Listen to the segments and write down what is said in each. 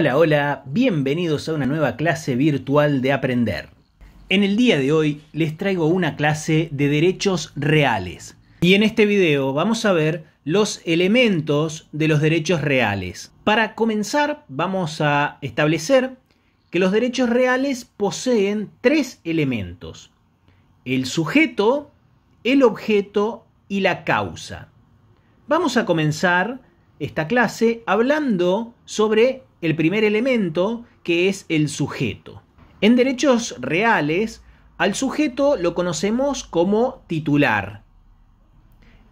Hola, hola, bienvenidos a una nueva clase virtual de aprender. En el día de hoy les traigo una clase de derechos reales. Y en este video vamos a ver los elementos de los derechos reales. Para comenzar vamos a establecer que los derechos reales poseen tres elementos. El sujeto, el objeto y la causa. Vamos a comenzar esta clase hablando sobre el primer elemento que es el sujeto. En derechos reales, al sujeto lo conocemos como titular.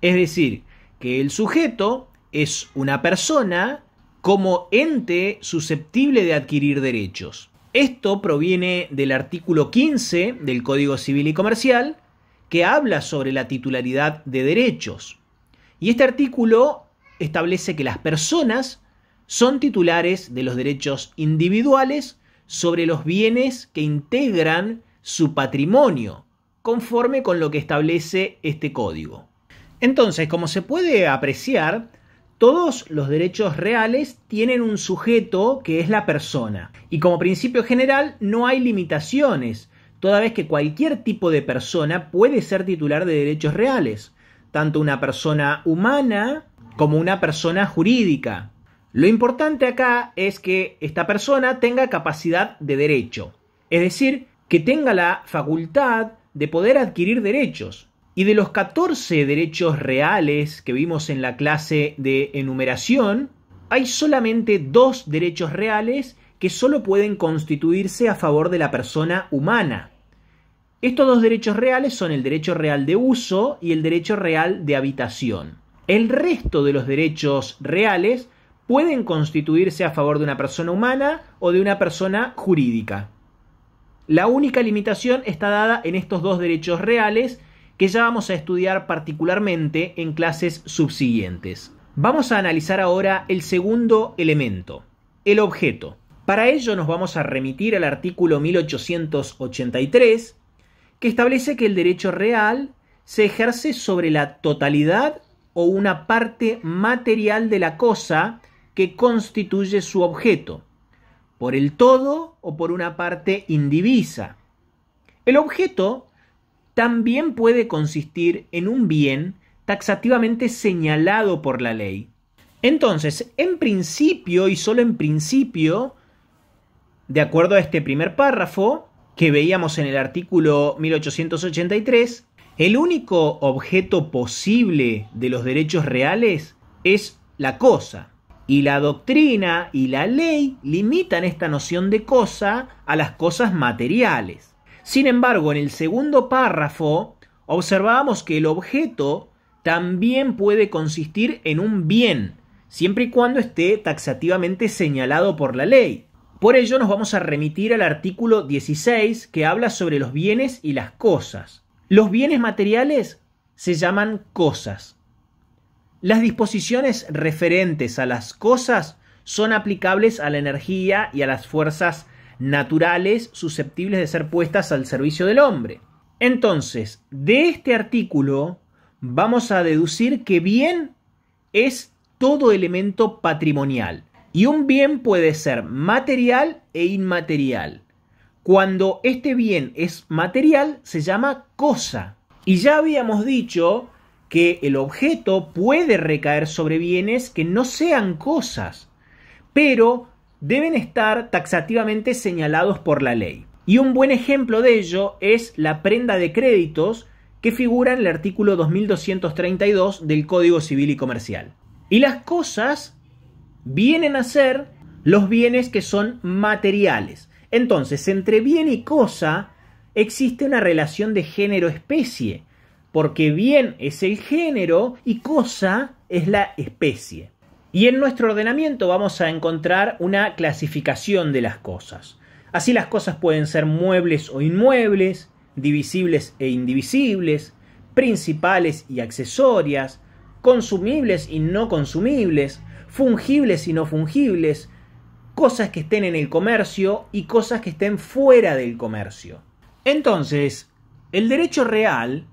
Es decir, que el sujeto es una persona como ente susceptible de adquirir derechos. Esto proviene del artículo 15 del Código Civil y Comercial, que habla sobre la titularidad de derechos. Y este artículo establece que las personas son titulares de los derechos individuales sobre los bienes que integran su patrimonio, conforme con lo que establece este código. Entonces, como se puede apreciar, todos los derechos reales tienen un sujeto que es la persona. Y como principio general no hay limitaciones, toda vez que cualquier tipo de persona puede ser titular de derechos reales, tanto una persona humana como una persona jurídica. Lo importante acá es que esta persona tenga capacidad de derecho, es decir, que tenga la facultad de poder adquirir derechos. Y de los 14 derechos reales que vimos en la clase de enumeración, hay solamente dos derechos reales que solo pueden constituirse a favor de la persona humana. Estos dos derechos reales son el derecho real de uso y el derecho real de habitación. El resto de los derechos reales pueden constituirse a favor de una persona humana o de una persona jurídica. La única limitación está dada en estos dos derechos reales que ya vamos a estudiar particularmente en clases subsiguientes. Vamos a analizar ahora el segundo elemento, el objeto. Para ello nos vamos a remitir al artículo 1883, que establece que el derecho real se ejerce sobre la totalidad o una parte material de la cosa que constituye su objeto, por el todo o por una parte indivisa. El objeto también puede consistir en un bien taxativamente señalado por la ley. Entonces, en principio y solo en principio, de acuerdo a este primer párrafo que veíamos en el artículo 1883, el único objeto posible de los derechos reales es la cosa, y la doctrina y la ley limitan esta noción de cosa a las cosas materiales. Sin embargo, en el segundo párrafo observábamos que el objeto también puede consistir en un bien, siempre y cuando esté taxativamente señalado por la ley. Por ello nos vamos a remitir al artículo 16 que habla sobre los bienes y las cosas. Los bienes materiales se llaman cosas las disposiciones referentes a las cosas son aplicables a la energía y a las fuerzas naturales susceptibles de ser puestas al servicio del hombre. Entonces, de este artículo vamos a deducir que bien es todo elemento patrimonial. Y un bien puede ser material e inmaterial. Cuando este bien es material, se llama cosa. Y ya habíamos dicho que el objeto puede recaer sobre bienes que no sean cosas, pero deben estar taxativamente señalados por la ley. Y un buen ejemplo de ello es la prenda de créditos que figura en el artículo 2232 del Código Civil y Comercial. Y las cosas vienen a ser los bienes que son materiales. Entonces, entre bien y cosa existe una relación de género-especie porque bien es el género y cosa es la especie. Y en nuestro ordenamiento vamos a encontrar una clasificación de las cosas. Así las cosas pueden ser muebles o inmuebles, divisibles e indivisibles, principales y accesorias, consumibles y no consumibles, fungibles y no fungibles, cosas que estén en el comercio y cosas que estén fuera del comercio. Entonces, el derecho real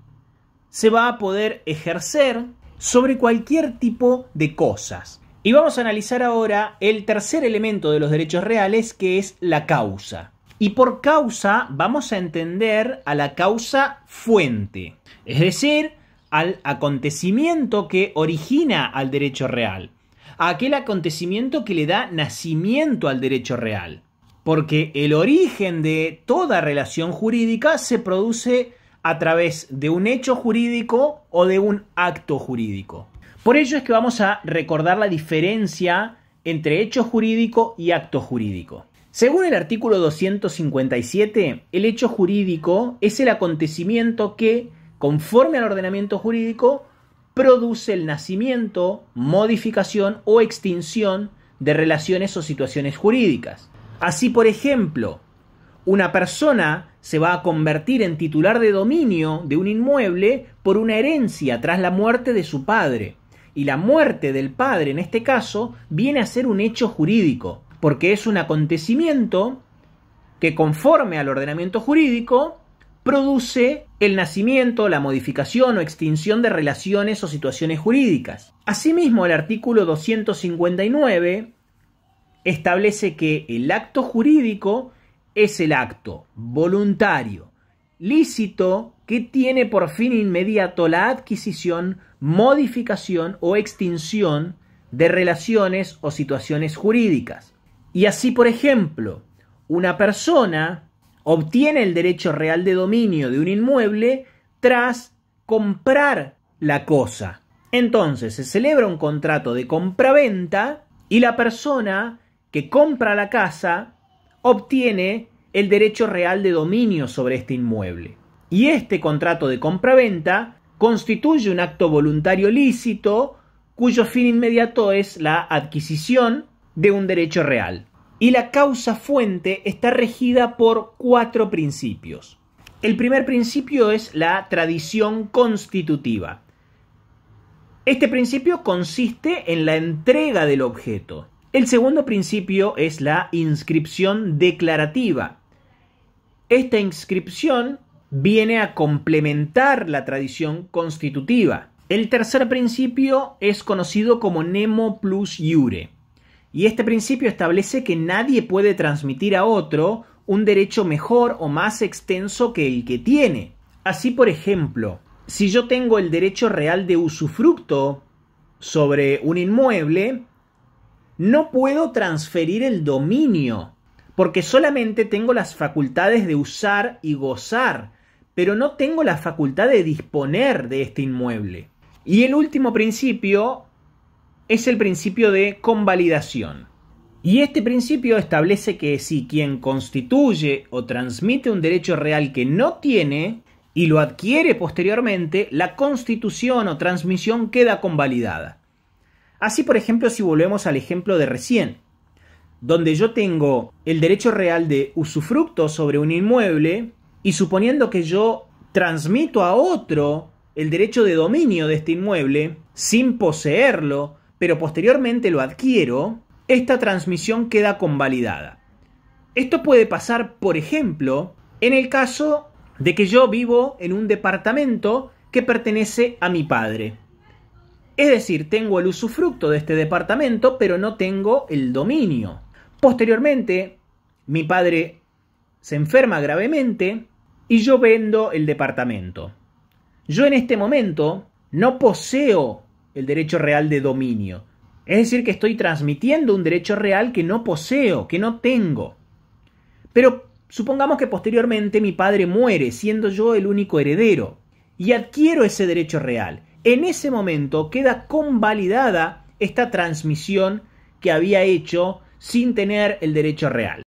se va a poder ejercer sobre cualquier tipo de cosas. Y vamos a analizar ahora el tercer elemento de los derechos reales, que es la causa. Y por causa vamos a entender a la causa fuente, es decir, al acontecimiento que origina al derecho real, a aquel acontecimiento que le da nacimiento al derecho real, porque el origen de toda relación jurídica se produce a través de un hecho jurídico o de un acto jurídico. Por ello es que vamos a recordar la diferencia entre hecho jurídico y acto jurídico. Según el artículo 257, el hecho jurídico es el acontecimiento que, conforme al ordenamiento jurídico, produce el nacimiento, modificación o extinción de relaciones o situaciones jurídicas. Así, por ejemplo, una persona se va a convertir en titular de dominio de un inmueble por una herencia tras la muerte de su padre. Y la muerte del padre en este caso viene a ser un hecho jurídico, porque es un acontecimiento que conforme al ordenamiento jurídico produce el nacimiento, la modificación o extinción de relaciones o situaciones jurídicas. Asimismo, el artículo 259 establece que el acto jurídico es el acto voluntario, lícito, que tiene por fin inmediato la adquisición, modificación o extinción de relaciones o situaciones jurídicas. Y así, por ejemplo, una persona obtiene el derecho real de dominio de un inmueble tras comprar la cosa. Entonces se celebra un contrato de compraventa y la persona que compra la casa obtiene el derecho real de dominio sobre este inmueble. Y este contrato de compraventa constituye un acto voluntario lícito cuyo fin inmediato es la adquisición de un derecho real. Y la causa fuente está regida por cuatro principios. El primer principio es la tradición constitutiva. Este principio consiste en la entrega del objeto. El segundo principio es la inscripción declarativa. Esta inscripción viene a complementar la tradición constitutiva. El tercer principio es conocido como nemo plus iure. Y este principio establece que nadie puede transmitir a otro un derecho mejor o más extenso que el que tiene. Así, por ejemplo, si yo tengo el derecho real de usufructo sobre un inmueble, no puedo transferir el dominio, porque solamente tengo las facultades de usar y gozar, pero no tengo la facultad de disponer de este inmueble. Y el último principio es el principio de convalidación. Y este principio establece que si quien constituye o transmite un derecho real que no tiene y lo adquiere posteriormente, la constitución o transmisión queda convalidada. Así, por ejemplo, si volvemos al ejemplo de recién, donde yo tengo el derecho real de usufructo sobre un inmueble y suponiendo que yo transmito a otro el derecho de dominio de este inmueble sin poseerlo, pero posteriormente lo adquiero, esta transmisión queda convalidada. Esto puede pasar, por ejemplo, en el caso de que yo vivo en un departamento que pertenece a mi padre. Es decir, tengo el usufructo de este departamento, pero no tengo el dominio. Posteriormente, mi padre se enferma gravemente y yo vendo el departamento. Yo en este momento no poseo el derecho real de dominio. Es decir, que estoy transmitiendo un derecho real que no poseo, que no tengo. Pero supongamos que posteriormente mi padre muere, siendo yo el único heredero, y adquiero ese derecho real. En ese momento queda convalidada esta transmisión que había hecho sin tener el derecho real.